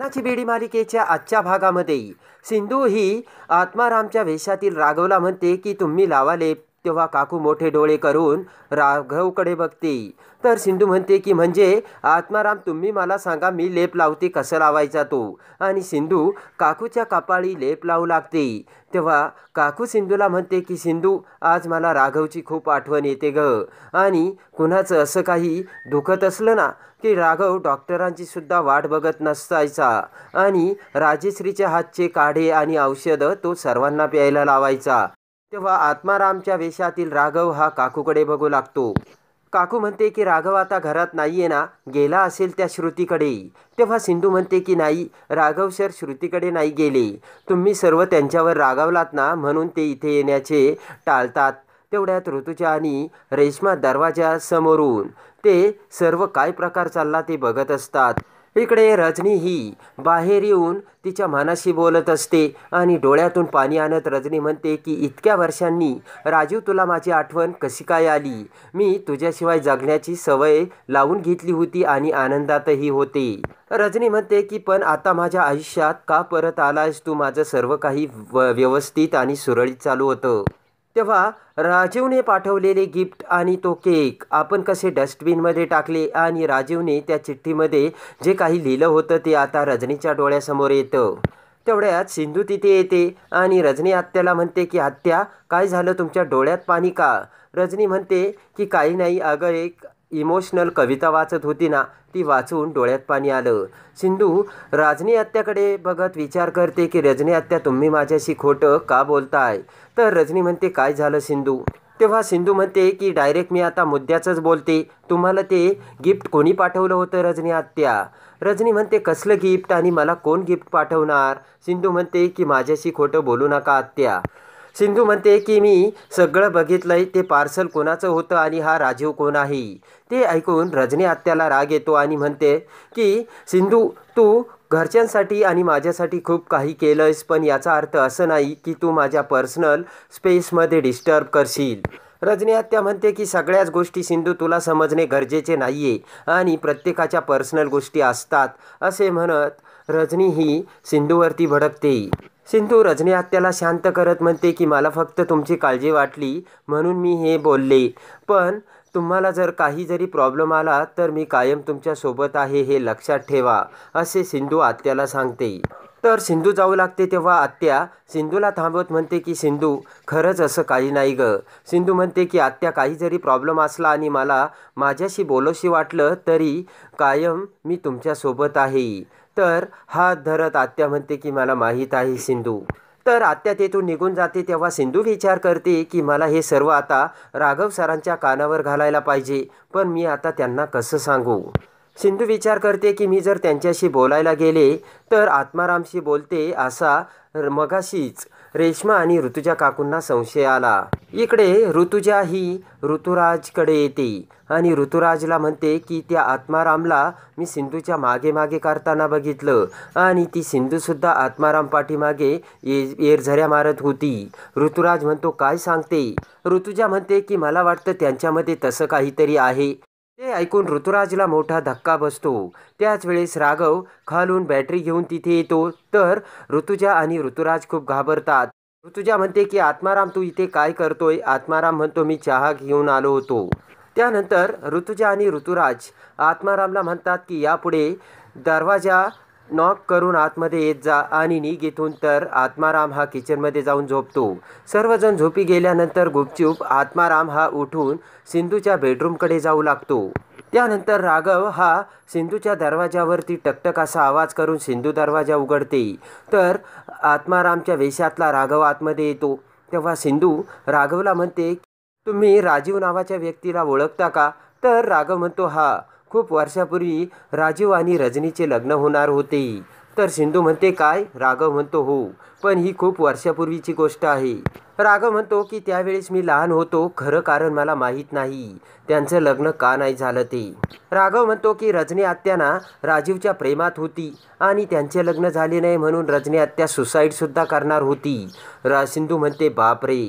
रत्नाची बेडी मालिकेच्या आजच्या भागामध्ये सिंधू ही आत्मारामच्या वेशातील रागवला म्हणते की तुम्ही लावाले तेव्हा काकू मोठे डोळे करून राघवकडे बघते तर सिंधू म्हणते की म्हणजे आत्माराम तुम्ही मला सांगा मी लेप लावते कसं लावायचा तो आणि सिंधू काकूच्या कपाळी लेप लावू लागते तेव्हा काकू सिंधूला म्हणते की सिंधू आज मला राघवची खूप आठवण येते ग आणि कुणाचं असं काही दुखत असलं ना की राघव डॉक्टरांची सुद्धा वाट बघत नसायचा आणि राजेश्रीच्या हातचे काढे आणि औषधं तो सर्वांना प्यायला लावायचा तेव्हा आत्मारामच्या वेशातील राघव हा काकूकडे बघू लागतो काकू म्हणते की राघव आता घरात नाहीये ना गेला असेल त्या श्रुतीकडे तेव्हा सिंधू म्हणते की नाही राघव सर श्रुतीकडे नाही गेले तुम्ही सर्व त्यांच्यावर रागावलात ना म्हणून ते इथे येण्याचे टाळतात तेवढ्यात ऋतुजा आणि रेश्मा दरवाजा समोरून ते सर्व काय प्रकार चालला ते बघत असतात इकडे रजनी ही बाहेर येऊन तिच्या मनाशी बोलत असते आणि डोळ्यातून पाणी आणत रजनी म्हणते की इतक्या वर्षांनी राजीव तुला माझी आठवण कशी काय आली मी तुझ्याशिवाय जगण्याची सवय लावून घेतली होती आणि आनंदातही होते रजनी म्हणते की पण आता माझ्या आयुष्यात का परत आलायस तू माझं सर्व काही व्यवस्थित आणि सुरळीत चालू होतं तेव्हा राजीवने पाठवलेले गिफ्ट आणि तो केक आपण कसे डस्टबिनमध्ये टाकले आणि राजीवने त्या चिठ्ठीमध्ये जे काही लिहिलं होतं ते आता रजनीच्या डोळ्यासमोर येतं तेवढ्यात सिंधू तिथे येते आणि रजनी आत्याला म्हणते की आत्या काय झालं तुमच्या डोळ्यात पाणी का रजनी म्हणते की काही नाही अगं एक इमोशनल कविता वाचत होती ना ती वाचून डोळ्यात पाणी आलं सिंधू राजनी आत्याकडे बघत विचार करते की रजनी आत्या तुम्ही माझ्याशी खोटं का बोलताय तर रजनी म्हणते काय झालं सिंधू तेव्हा सिंधू म्हणते की डायरेक्ट मी आता मुद्द्याचंच बोलते तुम्हाला ते गिफ्ट कोणी पाठवलं होतं रजनी आत्या रजनी म्हणते कसलं गिफ्ट आणि मला कोण गिफ्ट पाठवणार सिंधू म्हणते की माझ्याशी खोटं बोलू नका आत्या सिंधू म्हणते की मी सगळं बघितलंय ते पार्सल कोणाचं होतं आणि हा राजीव कोण आहे ते ऐकून रजनी आत्याला राग येतो आणि म्हणते की सिंधू तू घरच्यांसाठी आणि माझ्यासाठी खूप काही केलंयस पण याचा अर्थ असं नाही की तू माझ्या पर्सनल स्पेसमध्ये डिस्टर्ब करशील रजनी आत्या म्हणते की सगळ्याच गोष्टी सिंधू तुला समजणे गरजेचे नाही आहे आणि प्रत्येकाच्या पर्सनल गोष्टी असतात असे म्हणत रजनी ही सिंधूवरती भडकते सिंधू रजनी आत्याला शांत करत म्हणते की मला फक्त तुमची काळजी वाटली म्हणून मी हे बोलले पण तुम्हाला जर काही जरी प्रॉब्लेम आला तर मी कायम तुमच्यासोबत आहे हे लक्षात ठेवा असे सिंधू आत्याला सांगते तर सिंधू जाऊ लागते तेव्हा आत्या सिंधूला थांबवत म्हणते की सिंधू खरंच असं काही नाही ग सिंधू म्हणते की आत्या काही जरी प्रॉब्लेम असला आणि मला माझ्याशी बोलोशी वाटलं तरी कायम मी तुमच्यासोबत आहे तर हात धरत आत्या म्हणते की मला माहीत आहे सिंधू तर आत्या तेथून निघून जाते तेव्हा सिंधू विचार करते की मला हे सर्व आता राघव सरांच्या कानावर घालायला पाहिजे पण मी आता त्यांना कसं सांगू सिंधू विचार करते की मी जर त्यांच्याशी बोलायला गेले तर आत्मारामशी बोलते असा मगाशीच रेश्मा आणि ऋतुजा काकूंना संशय आला इकडे ऋतुजा ही ऋतुराजकडे येते आणि ऋतुराजला म्हणते की त्या आत्मारामला मी सिंधूच्या मागे मागे करताना बघितलं आणि ती सिंधूसुद्धा आत्माराम पाठीमागे ये येरझऱ्या मारत होती ऋतुराज म्हणतो काय सांगते ऋतुजा म्हणते की मला वाटतं त्यांच्यामध्ये तसं काहीतरी आहे ते ऐकून ऋतुराजला मोठा धक्का बसतो त्याच वेळेस राघव खालून बॅटरी घेऊन तिथे येतो तर ऋतुजा आणि ऋतुराज खूप घाबरतात ऋतुजा म्हणते की आत्माराम तू इथे काय करतोय आत्माराम म्हणतो मी चहा घेऊन आलो होतो त्यानंतर ऋतुजा आणि ऋतुराज आत्मारामला म्हणतात की यापुढे दरवाजा नॉक करून आतमध्ये येत जा आणि निघ इथून तर आत्माराम हा किचनमध्ये जाऊन झोपतो सर्वजण झोपी गेल्यानंतर गुपचूप आत्माराम हा उठून सिंधूच्या बेडरूमकडे जाऊ लागतो त्यानंतर राघव हा सिंधूच्या दरवाजावरती टकटक असा आवाज करून सिंधू दरवाजा उघडते तर आत्मारामच्या वेशातला राघव आतमध्ये येतो तेव्हा सिंधू राघवला म्हणते तुम्ही राजीव नावाच्या व्यक्तीला ओळखता का तर राघव म्हणतो हा खूप वर्षापूर्वी राजीव आणि रजनीचे लग्न होणार होते तर सिंधू म्हणते काय राघव म्हणतो हो पण ही खूप वर्षापूर्वीची गोष्ट आहे राघव म्हणतो की त्यावेळेस मी लहान होतो खरं कारण मला माहीत नाही त्यांचं लग्न का नाही झालं ते राघव म्हणतो की रजनी आत्याना राजीवच्या प्रेमात होती आणि त्यांचे लग्न झाले नाही म्हणून रजनी आत्या सुसाईडसुद्धा करणार होती रा सिंधू म्हणते बापरे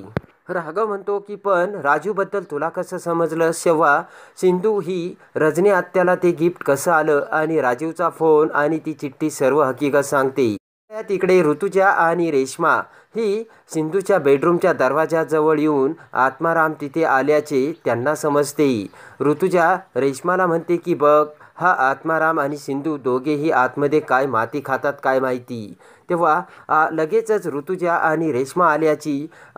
राघव म्हणतो की पण राजूबद्दल तुला कसं समजलं शेव्हा सिंधू ही रजनी आत्याला ते गिफ्ट कसं आलं आणि राजीवचा फोन आणि ती चिठ्ठी सर्व हकीकत सांगते तिकडे ऋतुजा आणि रेश्मा ही सिंधूच्या बेडरूमच्या दरवाजाजवळ येऊन आत्माराम तिथे आल्याचे त्यांना समजते ऋतुजा रेश्माला म्हणते की बघ हा आत्माराम आणि सिंधू दोघेही आतमध्ये काय माती खातात काय माहिती तेव्हा लगेचच ऋतुजा आणि रेश्मा आल्याची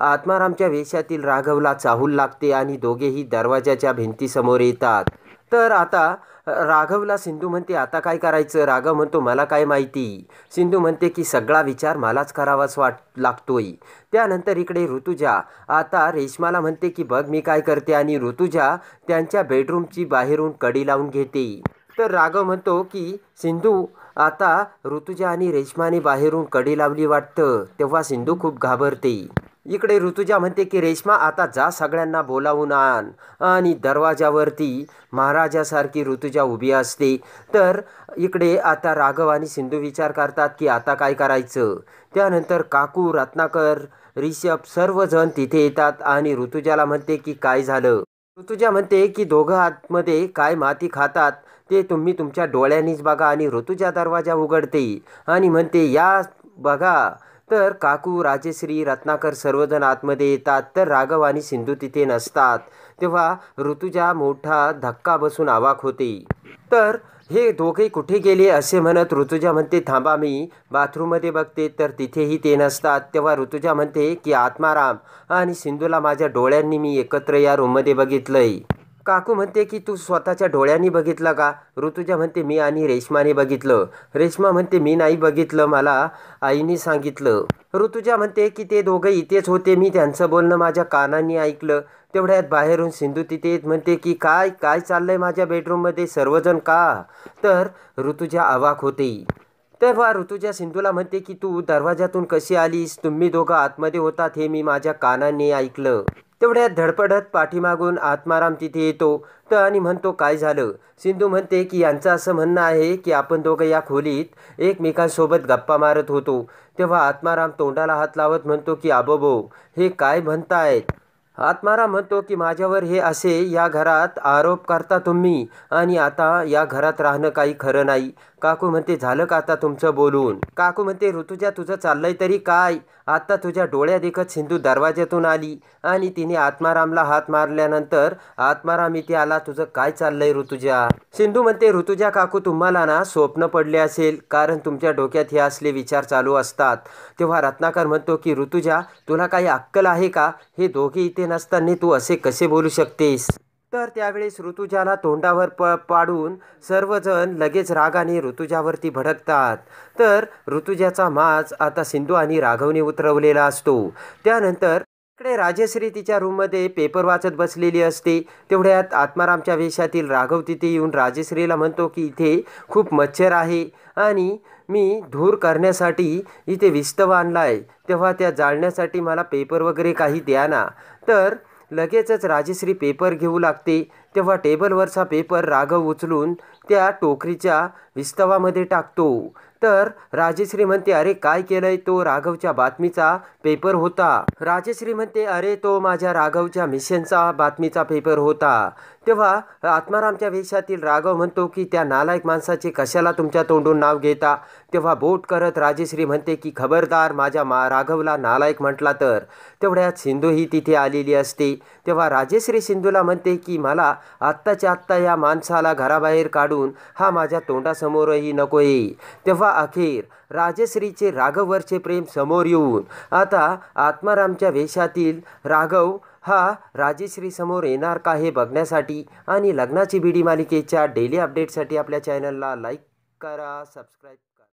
आत्मारामच्या वेशातील राघवला चाहूल लागते आणि दोघेही दरवाजाच्या भिंतीसमोर येतात तर आता राघवला सिंधू म्हणते आता काय करायचं राघव म्हणतो मला काय माहिती सिंधू म्हणते की सगळा विचार मलाच करावाच वाट लागतोय त्यानंतर इकडे ऋतुजा आता रेश्माला म्हणते की बघ मी काय करते आणि ऋतुजा त्यांच्या बेडरूमची बाहेरून कडी लावून घेते तर राघव म्हणतो की सिंधू आता ऋतुजा आणि रेशमाने बाहेरून कडी लावली वाटतं तेव्हा सिंधू खूप घाबरते इकडे ऋतुजा म्हणते की रेश्मा आता जा सगळ्यांना बोलावून आण आणि दरवाजावरती महाराजासारखी ऋतुजा उभी असते तर इकडे आता राघव आणि सिंधू विचार करतात की आता काय करायचं त्यानंतर काकू रत्नाकर रिषभ सर्वजण तिथे येतात आणि ऋतुजाला म्हणते की काय झालं ऋतुजा म्हणते की दोघं आतमध्ये काय माती खातात ते तुम्ही तुमच्या डोळ्यांनीच बघा आणि ऋतुजा दरवाजा उघडते आणि म्हणते या बघा तर काकू राजेश्री रत्नाकर सर्वजण आतमध्ये येतात तर राघव आणि सिंधू तिथे नसतात तेव्हा ऋतुजा मोठा धक्का बसून आवाक होते तर हे दोघे कुठे गेले असे म्हणत ऋतुजा म्हणते थांबा मी बाथरूममध्ये बघते तर तिथेही ते नसतात तेव्हा ऋतुजा म्हणते की आत्माराम आणि सिंधूला माझ्या डोळ्यांनी मी एकत्र या रूममध्ये बघितलंय काकू म्हणते की तू स्वतःच्या डोळ्यांनी बघितलं का ऋतुजा म्हणते मी आणि रेश्माने बघितलं रेश्मा म्हणते मी नाही बघितलं मला आईने सांगितलं ऋतुजा म्हणते की ते दोघं इथेच होते मी त्यांचं बोलणं माझ्या कानांनी ऐकलं तेवढ्यात बाहेरून सिंधू तिथे येत म्हणते की काय काय चाललंय माझ्या बेडरूममध्ये सर्वजण का तर ऋतुजा आवाक होते तेव्हा ऋतुजा सिंधूला म्हणते की तू दरवाजातून कशी आलीस तुम्ही दोघं आतमध्ये होतात हे मी माझ्या कानांनी ऐकलं तेवढ्यात धडपडत पाठीमागून आत्माराम तिथे येतो तर आणि म्हणतो काय झालं सिंधू म्हणते की यांचं असं म्हणणं आहे की आपण दोघं या खोलीत एकमेकांसोबत गप्पा मारत होतो तेव्हा आत्माराम तोंडाला हात लावत म्हणतो की आबोबो हे काय म्हणतायत आत्माराम म्हणतो की माझ्यावर हे असे या घरात आरोप करता तुम्ही आणि आता या घरात राहणं काही खरं नाही काकू म्हणते झालं का आता तुमचं बोलून काकू म्हणते ऋतुजा तुझं चाललंय तरी काय आता तुझ्या डोळ्यादेखत सिंधू दरवाज्यातून आली आणि तिने आत्मारामला हात मारल्यानंतर आत्माराम इथे आला तुझं काय चाललंय ऋतुजा सिंधू म्हणते ऋतुजा काकू तुम्हाला ना स्वप्न पडले असेल कारण तुमच्या डोक्यात हे असले विचार चालू असतात तेव्हा रत्नाकर म्हणतो की ऋतुजा तुला काही अक्कल आहे का हे दोघे इथे नसताना तू असे कसे बोलू शकतेस तर त्यावेळेस ऋतुजाला तोंडावर प पाडून सर्वजण लगेच रागाने ऋतुजावरती भडकतात तर ऋतुजाचा माज आता सिंधू आणि राघवने उतरवलेला असतो त्यानंतर इकडे राजश्री तिच्या रूममध्ये पेपर वाचत बसलेली असते तेवढ्यात आत्मारामच्या वेशातील राघव तिथे येऊन राजश्रीला म्हणतो की इथे खूप मच्छर आहे आणि मी धूर करण्यासाठी इथे विस्तव आणला आहे तेव्हा त्या जाळण्यासाठी मला पेपर वगैरे काही द्या ना तर लगेचच राजश्री पेपर घेऊ लागते तेव्हा टेबलवरचा पेपर राघव उचलून त्या टोकरीच्या विस्तवामध्ये टाकतो तर राजेश्री म्हणते अरे काय केलंय तो राघवच्या बातमीचा पेपर होता राजेश्री म्हणते अरे तो माझ्या राघवच्या मिशनचा बातमीचा पेपर होता तेव्हा आत्मारामच्या वेशातील राघव म्हणतो की त्या नालायक माणसाचे कशाला तुमच्या तोंडून नाव घेता तेव्हा बोट करत राजेश्री म्हणते की खबरदार माझ्या मा राघवला नालायक म्हटला तर तेवढ्यात सिंधू ही तिथे आलेली असते तेव्हा राजेश्री सिंधूला म्हणते की मला आत्ताच्या आत्ता या माणसाला घराबाहेर काढून हा माझ्या तोंडासमोरही नको तेव्हा अखेर राजश्रीचे राघववरचे प्रेम समोर येऊन आता आत्मारामच्या वेशातील राघव हा समोर येणार का हे बघण्यासाठी आणि लग्नाची बीडी मालिकेच्या डेली अपडेटसाठी आपल्या चॅनलला लाईक करा सबस्क्राईब